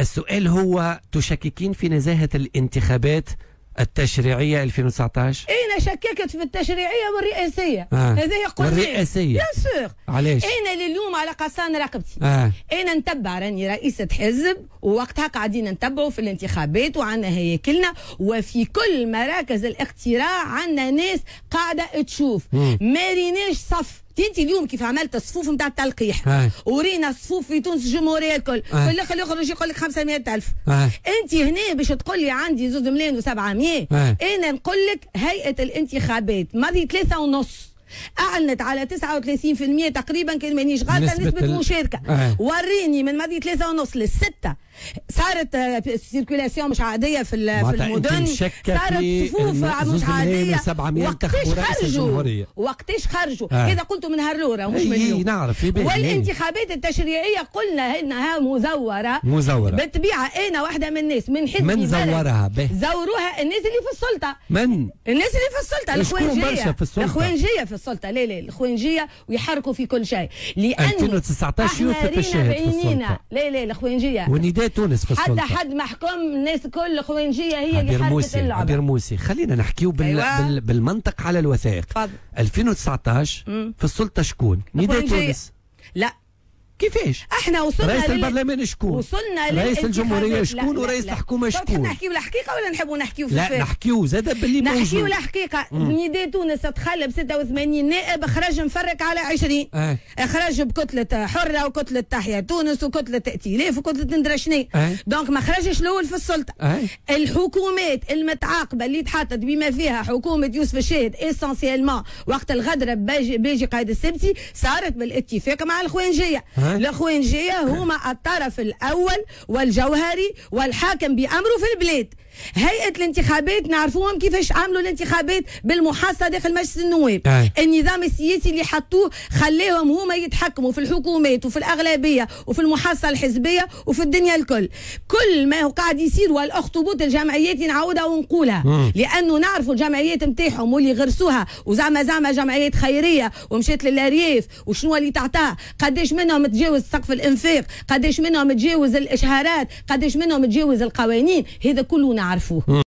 السؤال هو تشككين في نزاهة الانتخابات التشريعية 2019 إيه، أنا شككت في التشريعية والرئاسية آه. هذا هي والرئاسية بيان سور علاش أين لليوم على قسان رقبتي آه. انا نتبع راني رئيسه حزب ووقتها قاعدين نتبعوا في الانتخابات وعنا هياكلنا وفي كل مراكز الاقتراع عنا ناس قاعده تشوف ما ريناش صف انت اليوم كيف عملت الصفوف نتاع التلقيح آه. ورينا الصفوف في تونس الجمهوريه الكل آه. في الاخر يخرج يقول لك 500 الف آه. انت هنا باش تقول لي عندي زوز ملايين و700 آه. انا نقول لك هيئه الانتخابات ماضي ثلاثه ونص اعلنت على 39% تقريبا كان مانيش غلطه نسبه المشاركه آه. وريني من ماضي 3.5 للستة صارت السيركولاسيون آه، مش عاديه في في المدن صارت صفوف مش عاديه وقتاش خرجوا وقتاش خرجوا آه. هذا قلته من هالوره مش من اليوم نعرف والانتخابات التشريعيه قلنا انها مزوره مزوره بالطبيعه انا واحده من الناس من حزب من زورها زوروها الناس اللي في السلطه من الناس اللي في السلطه الاخوانجيه الاخوانجيه في السلطه السلطه لا لا الخوينجيه ويحركوا في كل شيء لان 2019 يوسف الشاهد في السلطه لا لا الخوينجيه ونداء تونس في السلطه حتى حد محكوم الناس كل الخوينجيه هي اللي حركت اللعبه عبير موسي خلينا نحكيو بال... أيوة. بال... بالمنطق على الوثائق فضل. 2019 مم. في السلطه شكون نداء تونس لا كيفاش احنا وصلنا رئيس البرلمان شكون وصلنا رئيس الجمهوريه شكون ورئيس الحكومه شكون نحكيو الحقيقه ولا نحبوا نحكيو في لا نحكيو زاد باللي موجود نحكيو الحقيقه نداء تونس تخلى ب 86 نائب خرج مفرق على 20 اه. خرج بكتله حره وكتله تحيا تونس وكتله ائتلاف وكتله ندرا شنو اه. دونك ما خرجش الاول في السلطه اه. الحكومات المتعاقبه اللي تحطت بما فيها حكومه يوسف الشاهد اسونسيالمون وقت الغدره باجي, باجي قائد السبتي صارت بالاتفاق مع الخوانجيه إيه. أه؟ الاخوان جايه هما الطرف الاول والجوهري والحاكم بامره في البلاد هيئه الانتخابات نعرفوهم كيفاش عملوا الانتخابات بالمحاصه داخل مجلس النواب أي. النظام السياسي اللي حطوه خلاهم هما يتحكموا في الحكومات وفي الاغلبيه وفي المحاصه الحزبيه وفي الدنيا الكل كل ما هو قاعد يصير والاخطبوط الجمعيات نعودها ونقولها م. لانه نعرفوا الجمعيات نتاعهم واللي غرسوها وزعما زعما جمعيات خيريه ومشات للارياف وشنو اللي تعطاه قداش منهم تجاوز سقف الانفاق قداش منهم تجاوز الاشهارات قداش منهم تجاوز القوانين هذا كله نعرفوه